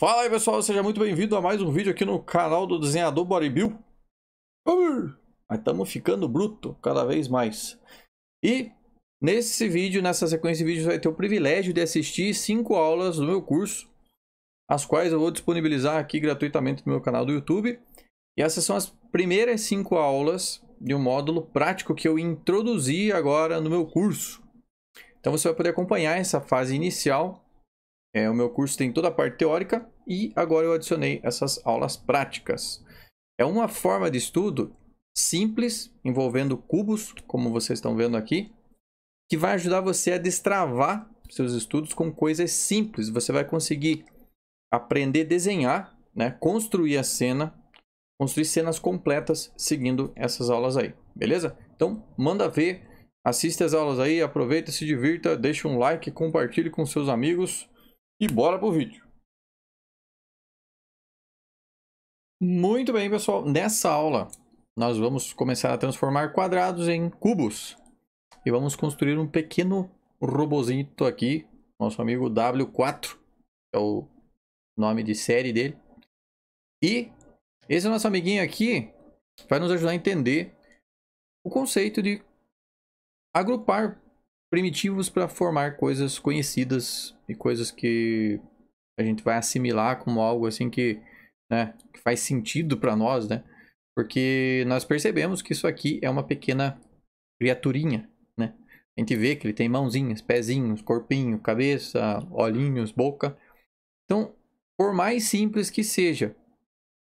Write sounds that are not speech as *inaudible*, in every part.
Fala aí pessoal, seja muito bem-vindo a mais um vídeo aqui no canal do desenhador Bodybuild. Mas estamos ficando bruto cada vez mais. E nesse vídeo, nessa sequência de vídeos, vai ter o privilégio de assistir cinco aulas do meu curso, as quais eu vou disponibilizar aqui gratuitamente no meu canal do YouTube. E essas são as primeiras cinco aulas de um módulo prático que eu introduzi agora no meu curso. Então você vai poder acompanhar essa fase inicial é, o meu curso tem toda a parte teórica e agora eu adicionei essas aulas práticas. É uma forma de estudo simples, envolvendo cubos, como vocês estão vendo aqui, que vai ajudar você a destravar seus estudos com coisas simples. Você vai conseguir aprender a desenhar, né? construir a cena, construir cenas completas seguindo essas aulas aí, beleza? Então, manda ver, assista as aulas aí, aproveita, se divirta, deixa um like, compartilhe com seus amigos e bora pro vídeo. Muito bem, pessoal. Nessa aula, nós vamos começar a transformar quadrados em cubos. E vamos construir um pequeno robozinho aqui. Nosso amigo W4, que é o nome de série dele. E esse nosso amiguinho aqui vai nos ajudar a entender o conceito de agrupar primitivos para formar coisas conhecidas e coisas que a gente vai assimilar como algo assim que, né, que faz sentido para nós, né? Porque nós percebemos que isso aqui é uma pequena criaturinha, né? A gente vê que ele tem mãozinhas, pezinhos, corpinho, cabeça, olhinhos, boca. Então, por mais simples que seja,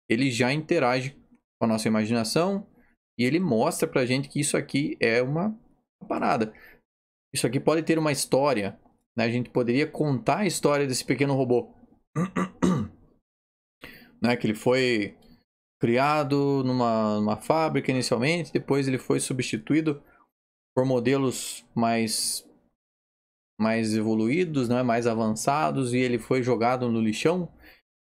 ele já interage com a nossa imaginação e ele mostra pra gente que isso aqui é uma parada. Isso aqui pode ter uma história. Né? A gente poderia contar a história desse pequeno robô. *clears throat* né? Que ele foi criado numa, numa fábrica inicialmente, depois ele foi substituído por modelos mais mais evoluídos, né, mais avançados, e ele foi jogado no lixão.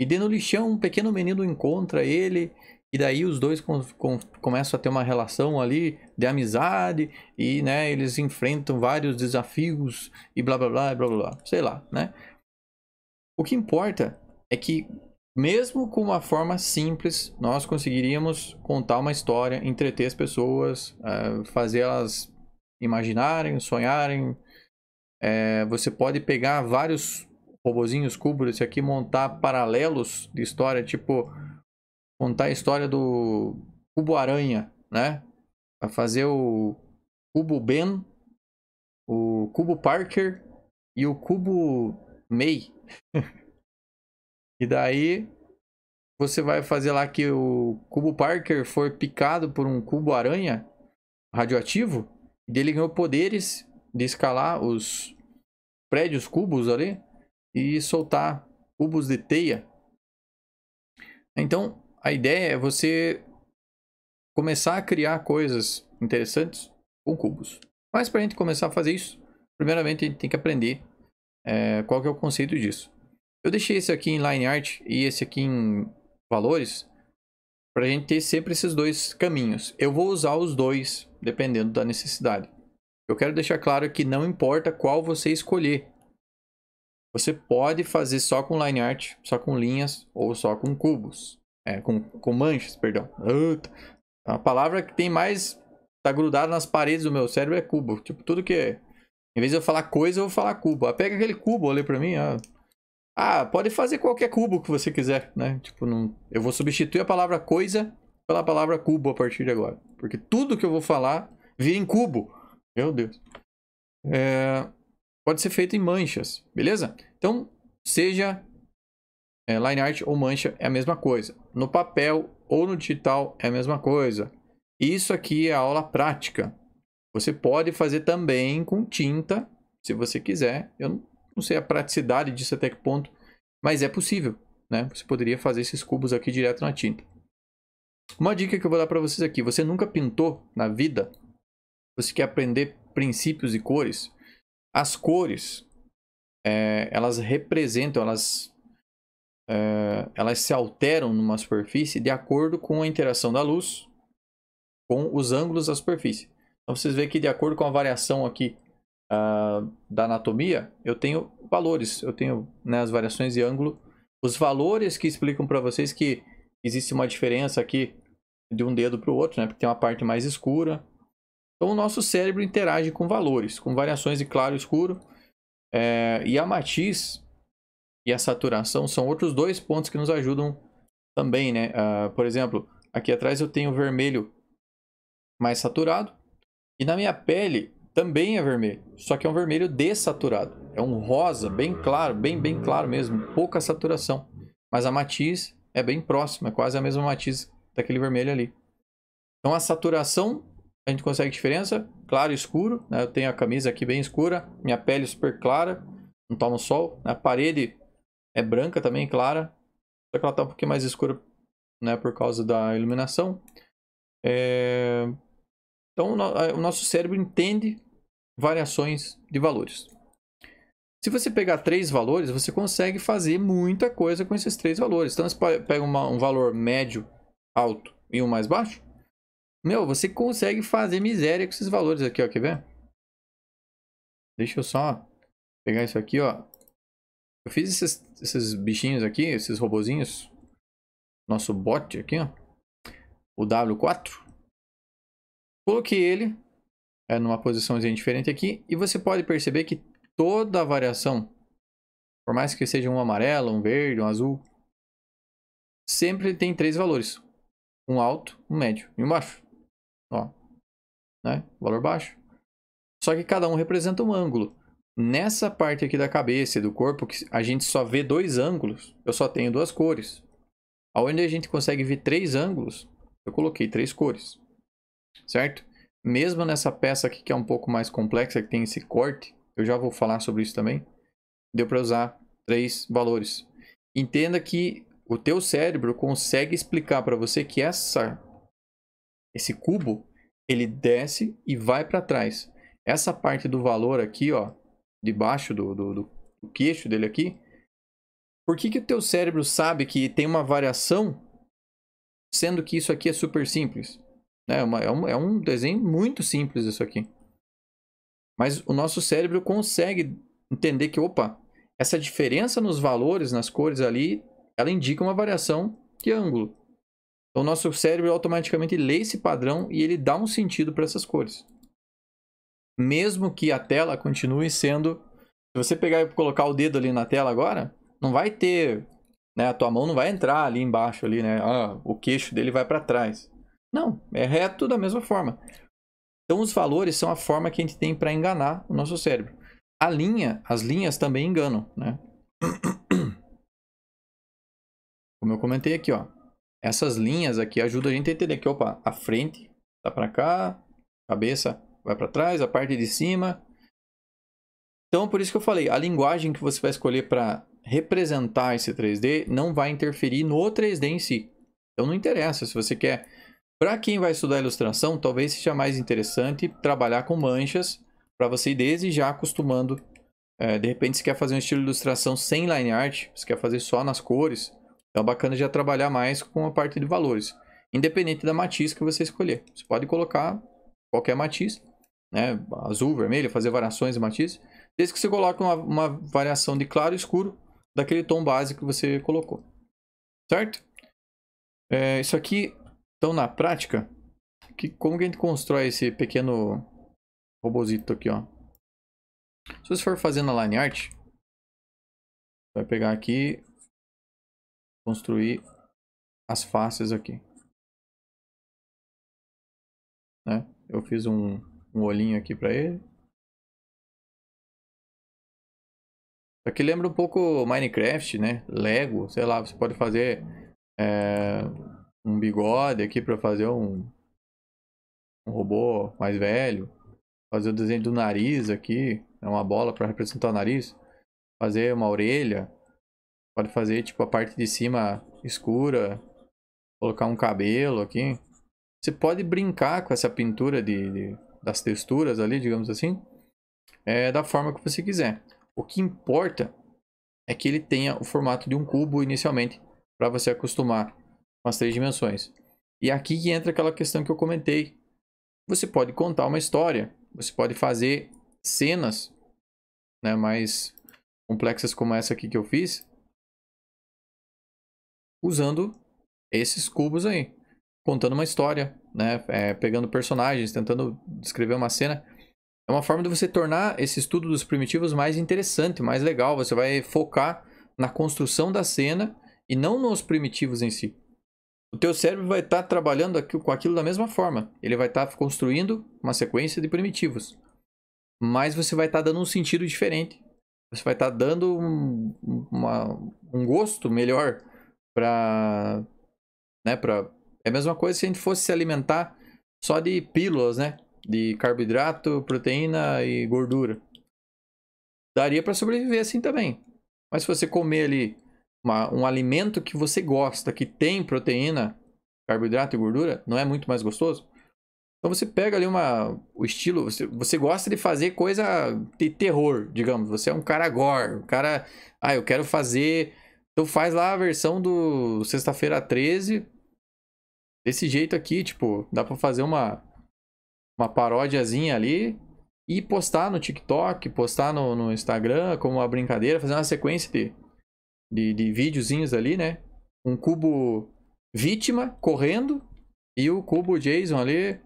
E dentro do lixão, um pequeno menino encontra ele e daí os dois com, com, começam a ter uma relação ali de amizade e, né, eles enfrentam vários desafios e blá blá blá blá blá, sei lá, né? O que importa é que mesmo com uma forma simples, nós conseguiríamos contar uma história, entreter as pessoas, eh, fazer elas imaginarem, sonharem. Eh, você pode pegar vários robozinhos cubos aqui, montar paralelos de história, tipo contar a história do Cubo Aranha, né? Pra fazer o Cubo Ben, o Cubo Parker e o Cubo May. *laughs* e daí você vai fazer lá que o Cubo Parker foi picado por um Cubo Aranha radioativo e dele ganhou poderes de escalar os prédios cubos ali e soltar cubos de teia. Então, a ideia é você começar a criar coisas interessantes com cubos. Mas para a gente começar a fazer isso, primeiramente a gente tem que aprender é, qual que é o conceito disso. Eu deixei esse aqui em line art e esse aqui em valores para a gente ter sempre esses dois caminhos. Eu vou usar os dois dependendo da necessidade. Eu quero deixar claro que não importa qual você escolher. Você pode fazer só com line art, só com linhas ou só com cubos. É, com, com manchas, perdão. A é palavra que tem mais. Tá grudada nas paredes do meu cérebro é cubo. Tipo, tudo que. É, em vez de eu falar coisa, eu vou falar cubo. Ah, pega aquele cubo ali pra mim. Ah, ah, pode fazer qualquer cubo que você quiser, né? Tipo, não... eu vou substituir a palavra coisa pela palavra cubo a partir de agora. Porque tudo que eu vou falar vira em cubo. Meu Deus. É... Pode ser feito em manchas, beleza? Então, seja é, line art ou mancha é a mesma coisa. No papel ou no digital é a mesma coisa. Isso aqui é a aula prática. Você pode fazer também com tinta, se você quiser. Eu não sei a praticidade disso até que ponto, mas é possível. Né? Você poderia fazer esses cubos aqui direto na tinta. Uma dica que eu vou dar para vocês aqui. Você nunca pintou na vida? Você quer aprender princípios e cores? As cores, é, elas representam, elas eh, elas se alteram numa superfície de acordo com a interação da luz com os ângulos da superfície. Então vocês veem que de acordo com a variação aqui uh, da anatomia, eu tenho valores, eu tenho né, as variações de ângulo, os valores que explicam para vocês que existe uma diferença aqui de um dedo para o outro, né? Porque tem uma parte mais escura. Então o nosso cérebro interage com valores, com variações de claro e escuro. É, e a matiz e a saturação são outros dois pontos que nos ajudam também, né? Uh, por exemplo, aqui atrás eu tenho vermelho mais saturado e na minha pele também é vermelho, só que é um vermelho dessaturado. É um rosa bem claro, bem bem claro mesmo, pouca saturação. Mas a matiz é bem próxima, é quase a mesma matiz daquele vermelho ali. Então a saturação, a gente consegue diferença, claro e escuro, né? Eu tenho a camisa aqui bem escura, minha pele super clara, não toma sol, na né? parede é branca também, clara. Só que ela tá um pouquinho mais escura, né, por causa da iluminação. É... Então, o nosso cérebro entende variações de valores. Se você pegar três valores, você consegue fazer muita coisa com esses três valores. Então, você pega uma, um valor médio, alto e um mais baixo. Meu, você consegue fazer miséria com esses valores aqui, ó. Quer ver? Deixa eu só pegar isso aqui, ó. Eu fiz esses, esses bichinhos aqui, esses robozinhos. Nosso bot aqui, ó. O W4. Coloquei ele é, numa posiçãozinha diferente aqui. E você pode perceber que toda a variação, por mais que seja um amarelo, um verde, um azul, sempre tem três valores. Um alto, um médio e um baixo. Ó, né? Valor baixo. Só que cada um representa um ângulo nessa parte aqui da cabeça e do corpo, que a gente só vê dois ângulos, eu só tenho duas cores. Onde a gente consegue ver três ângulos, eu coloquei três cores. Certo? Mesmo nessa peça aqui que é um pouco mais complexa, que tem esse corte, eu já vou falar sobre isso também. Deu para usar três valores. Entenda que o teu cérebro consegue explicar para você que essa esse cubo, ele desce e vai para trás. Essa parte do valor aqui, ó, debaixo do, do, do queixo dele aqui. Por que, que o teu cérebro sabe que tem uma variação, sendo que isso aqui é super simples? É, uma, é, um, é um desenho muito simples isso aqui. Mas o nosso cérebro consegue entender que, opa, essa diferença nos valores, nas cores ali, ela indica uma variação de ângulo. Então, o nosso cérebro automaticamente lê esse padrão e ele dá um sentido para essas cores mesmo que a tela continue sendo. Se você pegar e colocar o dedo ali na tela agora, não vai ter. Né, a tua mão não vai entrar ali embaixo, ali, né? Ah, o queixo dele vai para trás. Não, é reto da mesma forma. Então os valores são a forma que a gente tem para enganar o nosso cérebro. A linha, as linhas também enganam, né? *clears throat* Como eu comentei aqui, ó. Essas linhas aqui ajudam a gente a entender que, opa, a frente tá para cá, cabeça vai para trás, a parte de cima. Então, por isso que eu falei, a linguagem que você vai escolher para representar esse 3D não vai interferir no 3D em si. Então, não interessa se você quer. Para quem vai estudar ilustração, talvez seja mais interessante trabalhar com manchas para você ir desde já acostumando. É, de repente, você quer fazer um estilo de ilustração sem line art, você quer fazer só nas cores. Então, é bacana já trabalhar mais com a parte de valores independente da matiz que você escolher. Você pode colocar qualquer matiz, né, azul, vermelho, fazer variações e matizes, desde que você coloque uma, uma variação de claro e escuro daquele tom base que você colocou, certo? É, isso aqui, então, na prática, que, como que a gente constrói esse pequeno robozito aqui, ó? Se você for fazendo a line art, vai pegar aqui, construir as faces aqui. Né? Eu fiz um um olhinho aqui pra ele. Isso aqui lembra um pouco Minecraft, né? Lego, sei lá, você pode fazer é, um bigode aqui pra fazer um, um robô mais velho. Fazer o desenho do nariz aqui, é uma bola para representar o nariz. Fazer uma orelha. Pode fazer tipo a parte de cima escura. Colocar um cabelo aqui. Você pode brincar com essa pintura de, de das texturas ali, digamos assim, é, da forma que você quiser. O que importa é que ele tenha o formato de um cubo inicialmente, para você acostumar com as três dimensões. E é aqui que entra aquela questão que eu comentei. Você pode contar uma história, você pode fazer cenas né, mais complexas como essa aqui que eu fiz, usando esses cubos aí contando uma história, né? É, pegando personagens, tentando descrever uma cena. É uma forma de você tornar esse estudo dos primitivos mais interessante, mais legal. Você vai focar na construção da cena e não nos primitivos em si. O teu cérebro vai estar tá trabalhando com aquilo da mesma forma. Ele vai estar tá construindo uma sequência de primitivos. Mas você vai estar tá dando um sentido diferente. Você vai estar tá dando um, uma, um gosto melhor para né, é a mesma coisa se a gente fosse se alimentar só de pílulas, né? De carboidrato, proteína e gordura. Daria para sobreviver assim também. Mas se você comer ali uma, um alimento que você gosta, que tem proteína, carboidrato e gordura, não é muito mais gostoso? Então você pega ali uma, o estilo, você, você gosta de fazer coisa de terror, digamos. Você é um cara gore, um cara, ah, eu quero fazer. Então faz lá a versão do Sexta-feira 13, Desse jeito aqui, tipo, dá pra fazer uma, uma paródiazinha ali e postar no TikTok, postar no, no Instagram como uma brincadeira, fazer uma sequência de, de, de videozinhos ali, né? Um cubo vítima correndo e o cubo Jason ali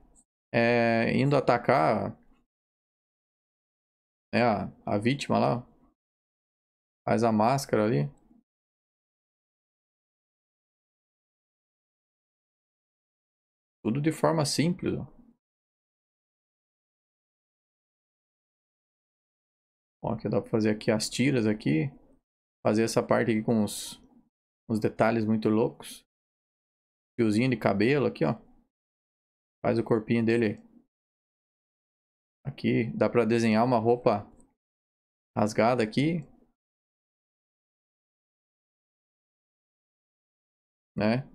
é, indo atacar né, a, a vítima lá. Faz a máscara ali. Tudo de forma simples. Ó, aqui dá para fazer aqui as tiras aqui. Fazer essa parte aqui com os, uns detalhes muito loucos. Fiozinho de cabelo aqui, ó. Faz o corpinho dele. Aqui dá para desenhar uma roupa rasgada aqui. Né?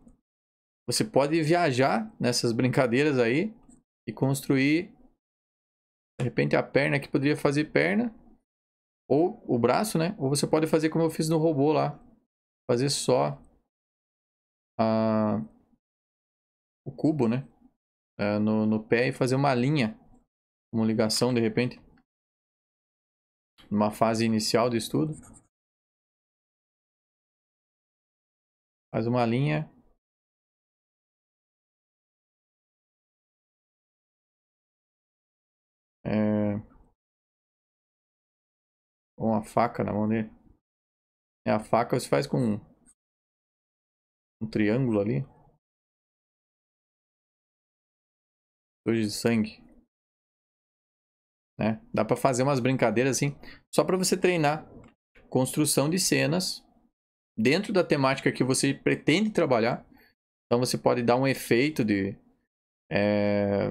Você pode viajar nessas brincadeiras aí e construir, de repente, a perna que poderia fazer perna, ou o braço, né? Ou você pode fazer como eu fiz no robô lá, fazer só a, ah, o cubo, né? É, no, no pé e fazer uma linha, uma ligação de repente, numa fase inicial do estudo. Faz uma linha É... Uma faca na mão dele. É a faca se faz com um triângulo ali. Dois de sangue. Né? Dá para fazer umas brincadeiras assim, só para você treinar construção de cenas dentro da temática que você pretende trabalhar. Então você pode dar um efeito de é,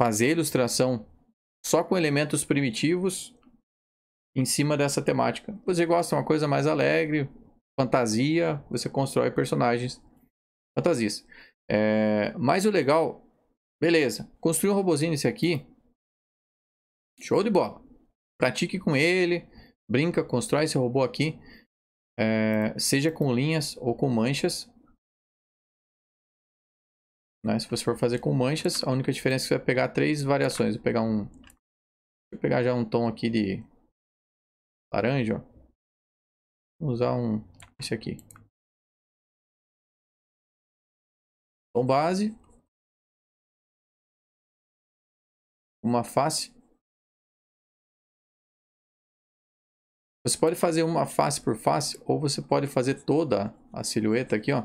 fazer ilustração só com elementos primitivos em cima dessa temática. Você gosta de uma coisa mais alegre, fantasia, você constrói personagens fantasias. É, mas o legal, beleza, construir um robozinho nesse aqui, show de bola. Pratique com ele, brinca, constrói esse robô aqui, é, seja com linhas ou com manchas. Né? Se você for fazer com manchas, a única diferença é que você vai pegar três variações. Vou pegar um eu pegar já um tom aqui de laranja, ó. Vou usar um, esse aqui. Tom base. Uma face. Você pode fazer uma face por face ou você pode fazer toda a silhueta aqui, ó.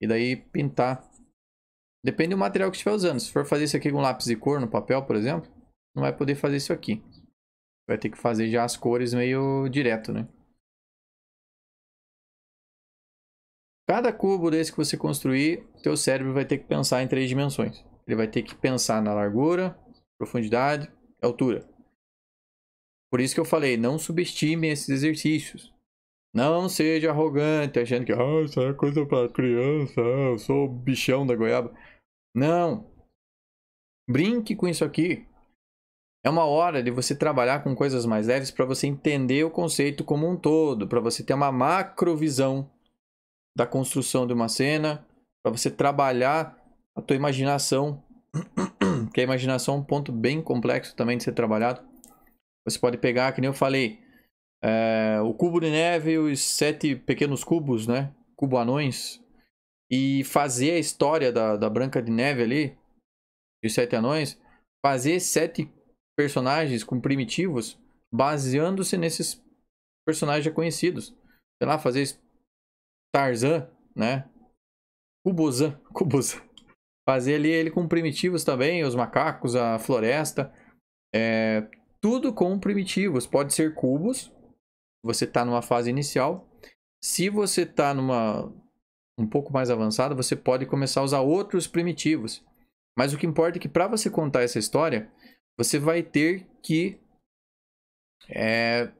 E daí pintar. Depende do material que estiver usando. Se for fazer isso aqui com lápis de cor no papel, por exemplo, não vai poder fazer isso aqui. Vai ter que fazer já as cores meio direto, né? Cada cubo desse que você construir, teu cérebro vai ter que pensar em três dimensões. Ele vai ter que pensar na largura, profundidade e altura. Por isso que eu falei, não subestime esses exercícios. Não seja arrogante, achando que ah, isso é coisa para criança, eu sou o bichão da goiaba. Não. Brinque com isso aqui. É uma hora de você trabalhar com coisas mais leves para você entender o conceito como um todo, para você ter uma macrovisão da construção de uma cena, para você trabalhar a tua imaginação, *clears throat* que a imaginação é um ponto bem complexo também de ser trabalhado. Você pode pegar, que nem eu falei, é, o cubo de neve, e os sete pequenos cubos, né? Cubo anões. E fazer a história da, da Branca de Neve ali, e os sete anões. Fazer sete personagens com primitivos baseando-se nesses personagens já conhecidos. Sei lá, fazer Tarzan, né? Kubozan, *laughs* Kubozan. Fazer ali ele com primitivos também, os macacos, a floresta. É, tudo com primitivos. Pode ser cubos. Você está numa fase inicial. Se você está numa um pouco mais avançada, você pode começar a usar outros primitivos. Mas o que importa é que para você contar essa história, você vai ter que é,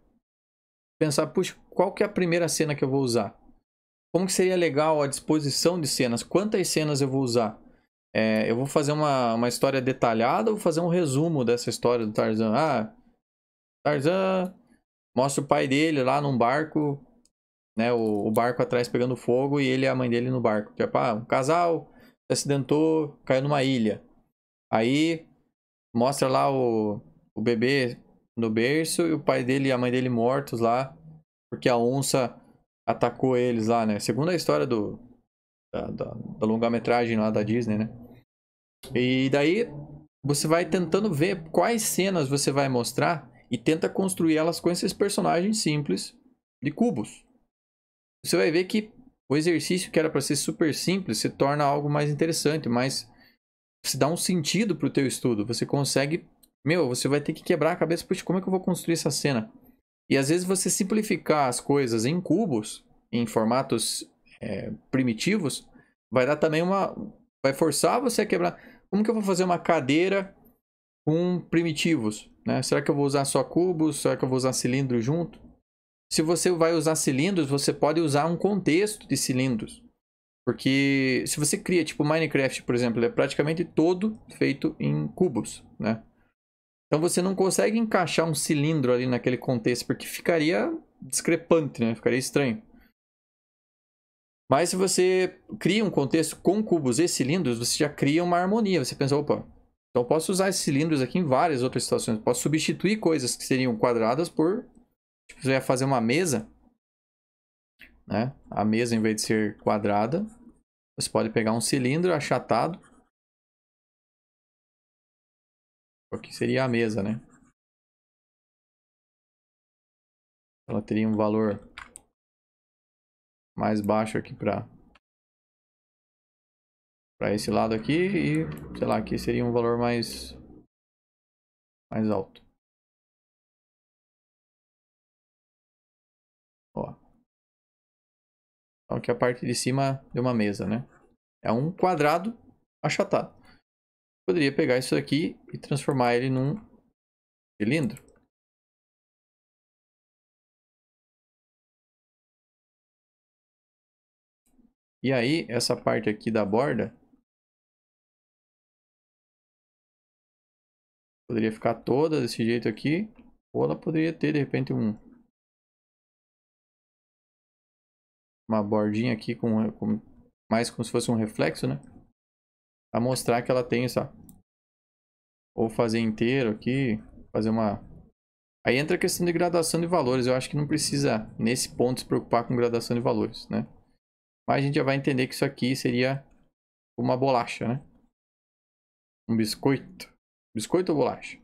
pensar, puxa, qual que é a primeira cena que eu vou usar? Como que seria legal a disposição de cenas? Quantas cenas eu vou usar? É, eu vou fazer uma, uma história detalhada ou fazer um resumo dessa história do Tarzan? Ah, Tarzan mostra o pai dele lá num barco, né? O, o barco atrás pegando fogo e ele e a mãe dele no barco. Tipo, ah, um casal se acidentou, caiu numa ilha. Aí Mostra lá o, o bebê no berço e o pai dele e a mãe dele mortos lá, porque a onça atacou eles lá, né? Segundo a história do da, da, da longa-metragem lá da Disney, né? E daí você vai tentando ver quais cenas você vai mostrar e tenta construir elas com esses personagens simples de cubos. Você vai ver que o exercício que era para ser super simples se torna algo mais interessante, mais se dá um sentido pro teu estudo. Você consegue, meu, você vai ter que quebrar a cabeça, puxa, como é que eu vou construir essa cena? E às vezes você simplificar as coisas em cubos, em formatos é, primitivos, vai dar também uma, vai forçar você a quebrar. Como que eu vou fazer uma cadeira com primitivos? Né? Será que eu vou usar só cubos? Será que eu vou usar cilindro junto? Se você vai usar cilindros, você pode usar um contexto de cilindros. Porque se você cria, tipo Minecraft, por exemplo, ele é praticamente todo feito em cubos, né? Então você não consegue encaixar um cilindro ali naquele contexto, porque ficaria discrepante, né? Ficaria estranho. Mas se você cria um contexto com cubos e cilindros, você já cria uma harmonia. Você pensa, opa, então posso usar esses cilindros aqui em várias outras situações. Posso substituir coisas que seriam quadradas por... Tipo, você ia fazer uma mesa, né? A mesa, em vez de ser quadrada, você pode pegar um cilindro achatado. Aqui seria a mesa, né? Ela teria um valor mais baixo aqui para para esse lado aqui e sei lá aqui seria um valor mais mais alto Então que a parte de cima de uma mesa, né? É um quadrado achatado. Poderia pegar isso aqui e transformar ele num cilindro. E aí, essa parte aqui da borda poderia ficar toda desse jeito aqui, ou ela poderia ter de repente um uma bordinha aqui com, com, mais como se fosse um reflexo, né? Pra mostrar que ela tem essa... Ou fazer inteiro aqui, fazer uma... Aí entra a questão de gradação de valores. Eu acho que não precisa, nesse ponto, se preocupar com gradação de valores, né? Mas a gente já vai entender que isso aqui seria uma bolacha, né? Um biscoito. Biscoito ou bolacha?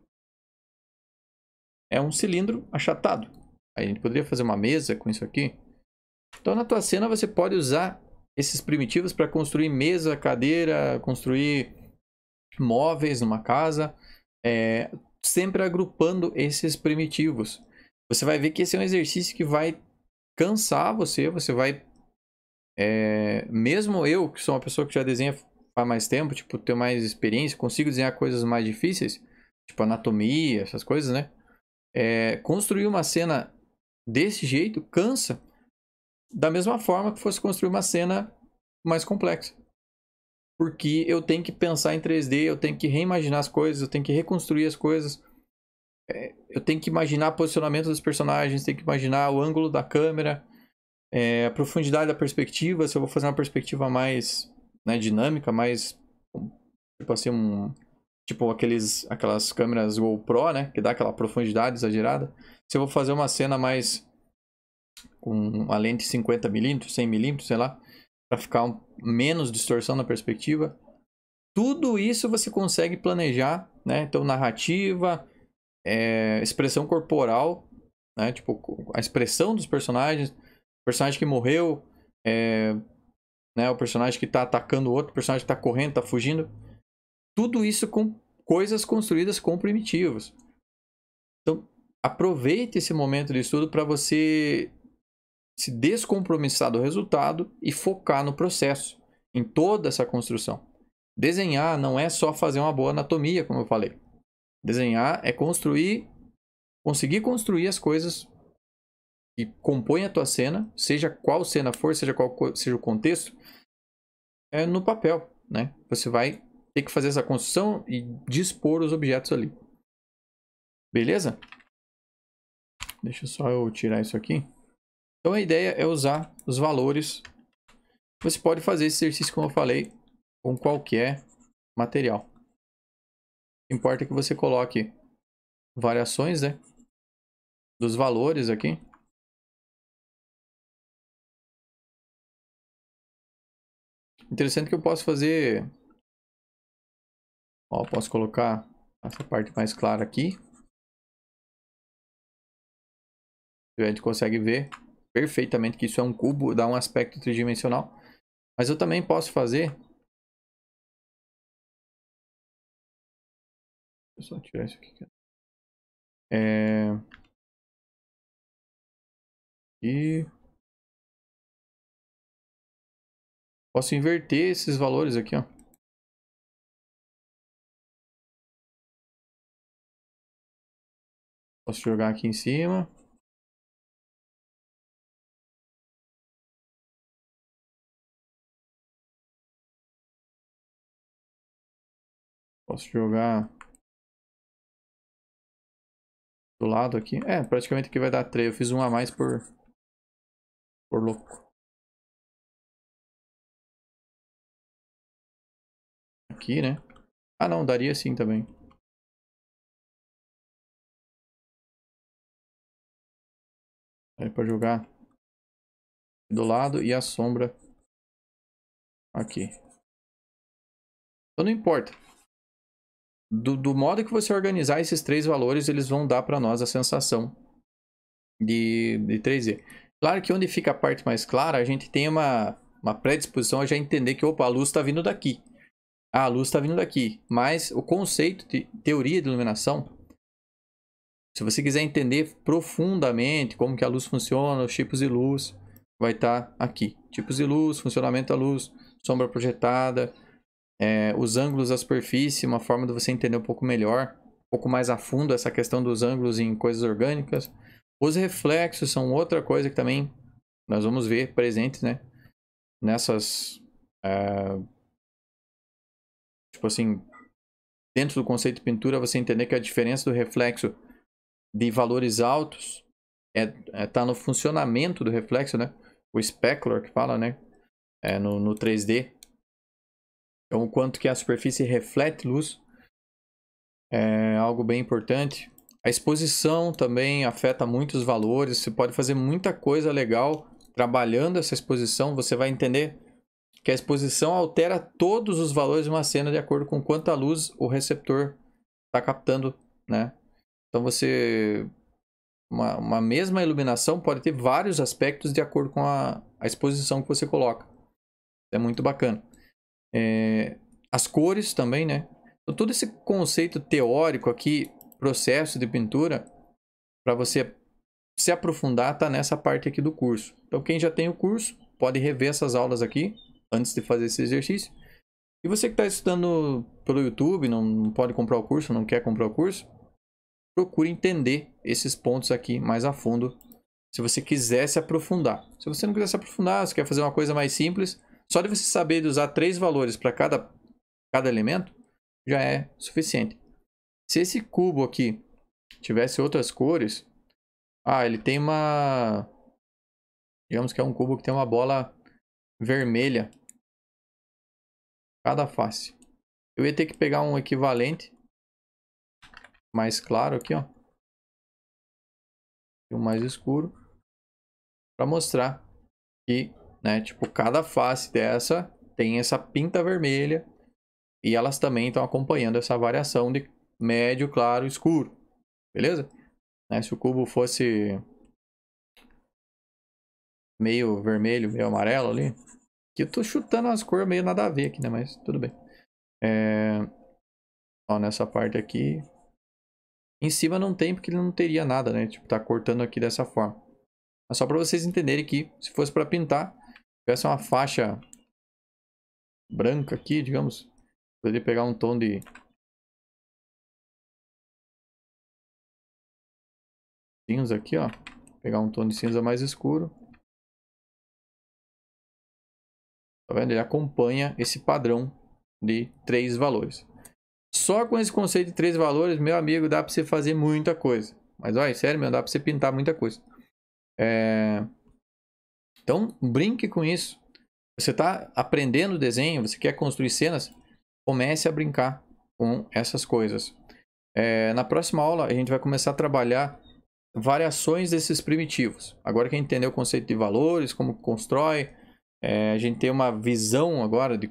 É um cilindro achatado. Aí a gente poderia fazer uma mesa com isso aqui. Então, na tua cena, você pode usar esses primitivos para construir mesa, cadeira, construir móveis numa casa, é, sempre agrupando esses primitivos. Você vai ver que esse é um exercício que vai cansar você, você vai... É, mesmo eu, que sou uma pessoa que já desenha faz mais tempo, tipo, tenho mais experiência, consigo desenhar coisas mais difíceis, tipo anatomia, essas coisas, né? É, construir uma cena desse jeito cansa, da mesma forma que fosse construir uma cena mais complexa. Porque eu tenho que pensar em 3D, eu tenho que reimaginar as coisas, eu tenho que reconstruir as coisas. É, eu tenho que imaginar o posicionamento dos personagens, tenho que imaginar o ângulo da câmera, é, a profundidade da perspectiva, se eu vou fazer uma perspectiva mais né, dinâmica, mais tipo assim, um, tipo aqueles, aquelas câmeras GoPro, né? Que dá aquela profundidade exagerada. Se eu vou fazer uma cena mais com uma lente 50mm, 100mm, sei lá, para ficar um, menos distorção na perspectiva. Tudo isso você consegue planejar, né? Então, narrativa, é, expressão corporal, né? Tipo, a expressão dos personagens, o personagem que morreu, é, né? o personagem que está atacando o outro, o personagem que está correndo, está fugindo. Tudo isso com coisas construídas com primitivos. Então, aproveite esse momento de estudo para você se descompromissar do resultado e focar no processo, em toda essa construção. Desenhar não é só fazer uma boa anatomia, como eu falei. Desenhar é construir, conseguir construir as coisas que compõem a tua cena, seja qual cena for, seja qual seja o contexto, é no papel, né? Você vai ter que fazer essa construção e dispor os objetos ali. Beleza? Deixa só eu tirar isso aqui. Então a ideia é usar os valores. Você pode fazer esse exercício, como eu falei, com qualquer material. O que importa é que você coloque variações né, dos valores aqui. Interessante que eu posso fazer... Ó, posso colocar essa parte mais clara aqui. A gente consegue ver perfeitamente que isso é um cubo, dá um aspecto tridimensional. Mas eu também posso fazer... Deixa eu só tirar isso aqui. É... E... Posso inverter esses valores aqui, ó. Posso jogar aqui em cima. Posso jogar do lado aqui. É, praticamente aqui vai dar 3. Eu fiz um a mais por, por louco. Aqui, né? Ah, não, daria sim também. É para jogar do lado e a sombra aqui. Então não importa do, do modo que você organizar esses três valores, eles vão dar para nós a sensação de, de 3D. Claro que onde fica a parte mais clara, a gente tem uma, uma predisposição a já entender que opa, a luz está vindo daqui. Ah, a luz está vindo daqui. Mas o conceito de teoria de iluminação, se você quiser entender profundamente como que a luz funciona, os tipos de luz, vai estar tá aqui. Tipos de luz, funcionamento da luz, sombra projetada, é, os ângulos da superfície, uma forma de você entender um pouco melhor, um pouco mais a fundo essa questão dos ângulos em coisas orgânicas. Os reflexos são outra coisa que também nós vamos ver presentes, né? Nessas. É, tipo assim, dentro do conceito de pintura, você entender que a diferença do reflexo de valores altos é, é tá no funcionamento do reflexo, né? O specular que fala, né? É no, no 3D, então, é o quanto que a superfície reflete luz é algo bem importante. A exposição também afeta muitos valores. Você pode fazer muita coisa legal trabalhando essa exposição. Você vai entender que a exposição altera todos os valores de uma cena de acordo com quanta luz o receptor está captando, né? Então você uma, uma, mesma iluminação pode ter vários aspectos de acordo com a, a exposição que você coloca. É muito bacana. É, as cores também, né? Então, todo esse conceito teórico aqui, processo de pintura, para você se aprofundar, tá nessa parte aqui do curso. Então, quem já tem o curso, pode rever essas aulas aqui, antes de fazer esse exercício. E você que está estudando pelo YouTube, não, não pode comprar o curso, não quer comprar o curso, procure entender esses pontos aqui mais a fundo, se você quiser se aprofundar. Se você não quiser se aprofundar, se quer fazer uma coisa mais simples, só de você saber usar três valores para cada, cada elemento já é suficiente. Se esse cubo aqui tivesse outras cores, ah, ele tem uma digamos que é um cubo que tem uma bola vermelha cada face. Eu ia ter que pegar um equivalente mais claro aqui, ó. E um mais escuro para mostrar que né? Tipo, cada face dessa tem essa pinta vermelha e elas também estão acompanhando essa variação de médio, claro, escuro. Beleza? Né? Se o cubo fosse meio vermelho, meio amarelo ali, que eu tô chutando as cores meio nada a ver aqui, né? Mas tudo bem. É... Ó, nessa parte aqui. Em cima não tem, porque ele não teria nada, né? Tipo, tá cortando aqui dessa forma. é só para vocês entenderem que se fosse para pintar, tivesse uma faixa branca aqui, digamos, poderia pegar um tom de cinza aqui, ó. Pegar um tom de cinza mais escuro. Tá vendo? Ele acompanha esse padrão de três valores. Só com esse conceito de três valores, meu amigo, dá para você fazer muita coisa. Mas olha, sério, meu, dá para você pintar muita coisa. É... Então, brinque com isso. Você está aprendendo desenho, você quer construir cenas, comece a brincar com essas coisas. É, na próxima aula, a gente vai começar a trabalhar variações desses primitivos. Agora que a gente entendeu o conceito de valores, como constrói, é, a gente tem uma visão agora de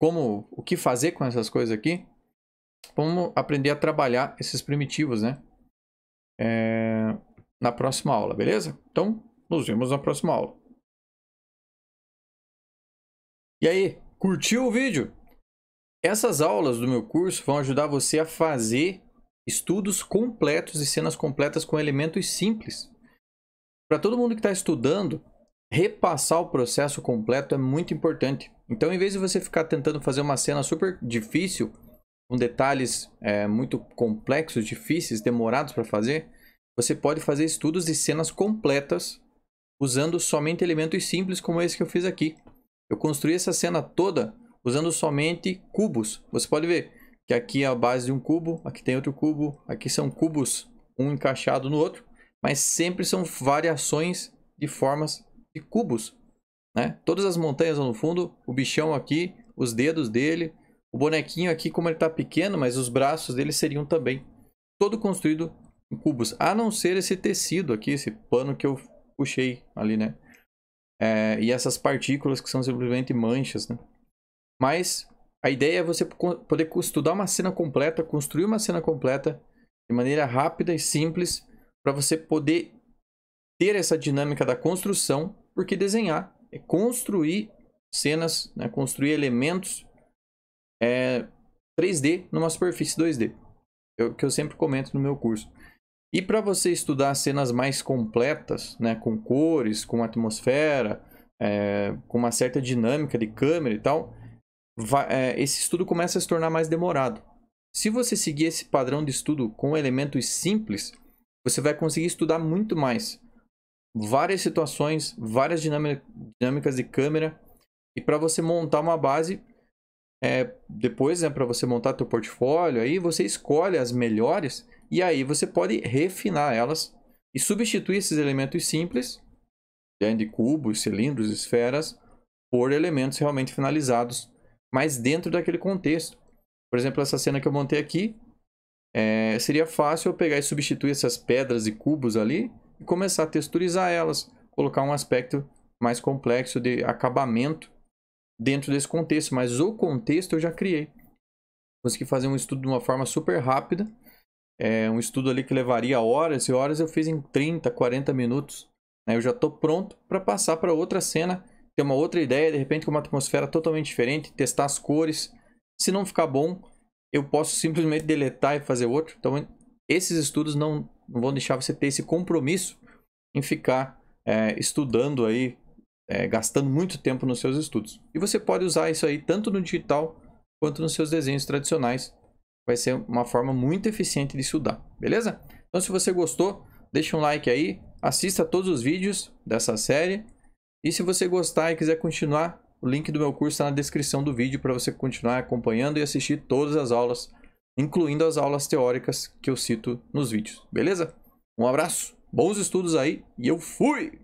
como, o que fazer com essas coisas aqui. Vamos aprender a trabalhar esses primitivos, né? É, na próxima aula, beleza? Então, nos vemos na próxima aula. E aí, curtiu o vídeo? Essas aulas do meu curso vão ajudar você a fazer estudos completos e cenas completas com elementos simples. Para todo mundo que está estudando, repassar o processo completo é muito importante. Então, em vez de você ficar tentando fazer uma cena super difícil, com detalhes é, muito complexos, difíceis, demorados para fazer, você pode fazer estudos e cenas completas usando somente elementos simples como esse que eu fiz aqui. Eu construí essa cena toda usando somente cubos. Você pode ver que aqui é a base de um cubo, aqui tem outro cubo, aqui são cubos um encaixado no outro, mas sempre são variações de formas de cubos. Né? Todas as montanhas no fundo, o bichão aqui, os dedos dele, o bonequinho aqui como ele está pequeno, mas os braços dele seriam também todo construído em cubos, a não ser esse tecido aqui, esse pano que eu puxei ali, né? É, e essas partículas que são simplesmente manchas, né? Mas a ideia é você poder estudar uma cena completa, construir uma cena completa de maneira rápida e simples para você poder ter essa dinâmica da construção, porque desenhar é construir cenas, né? construir elementos é, 3D numa superfície 2D, é o que eu sempre comento no meu curso. E para você estudar cenas mais completas, né, com cores, com atmosfera, é, com uma certa dinâmica de câmera e tal, vai, é, esse estudo começa a se tornar mais demorado. Se você seguir esse padrão de estudo com elementos simples, você vai conseguir estudar muito mais. Várias situações, várias dinâmica, dinâmicas de câmera. E para você montar uma base é, depois né, para você montar teu portfólio, aí você escolhe as melhores e aí você pode refinar elas e substituir esses elementos simples, né, de cubos, cilindros, esferas, por elementos realmente finalizados, mas dentro daquele contexto. Por exemplo, essa cena que eu montei aqui, é, seria fácil eu pegar e substituir essas pedras e cubos ali e começar a texturizar elas, colocar um aspecto mais complexo de acabamento dentro desse contexto, mas o contexto eu já criei. Consegui fazer um estudo de uma forma super rápida. É, um estudo ali que levaria horas e horas, eu fiz em 30, 40 minutos. Né? Eu já estou pronto para passar para outra cena, ter uma outra ideia, de repente com uma atmosfera totalmente diferente, testar as cores. Se não ficar bom, eu posso simplesmente deletar e fazer outro. Então, esses estudos não, não vão deixar você ter esse compromisso em ficar é, estudando aí é, gastando muito tempo nos seus estudos. E você pode usar isso aí tanto no digital quanto nos seus desenhos tradicionais. Vai ser uma forma muito eficiente de estudar, beleza? Então, se você gostou, deixa um like aí, assista todos os vídeos dessa série. E se você gostar e quiser continuar, o link do meu curso está na descrição do vídeo para você continuar acompanhando e assistir todas as aulas, incluindo as aulas teóricas que eu cito nos vídeos, beleza? Um abraço, bons estudos aí e eu fui!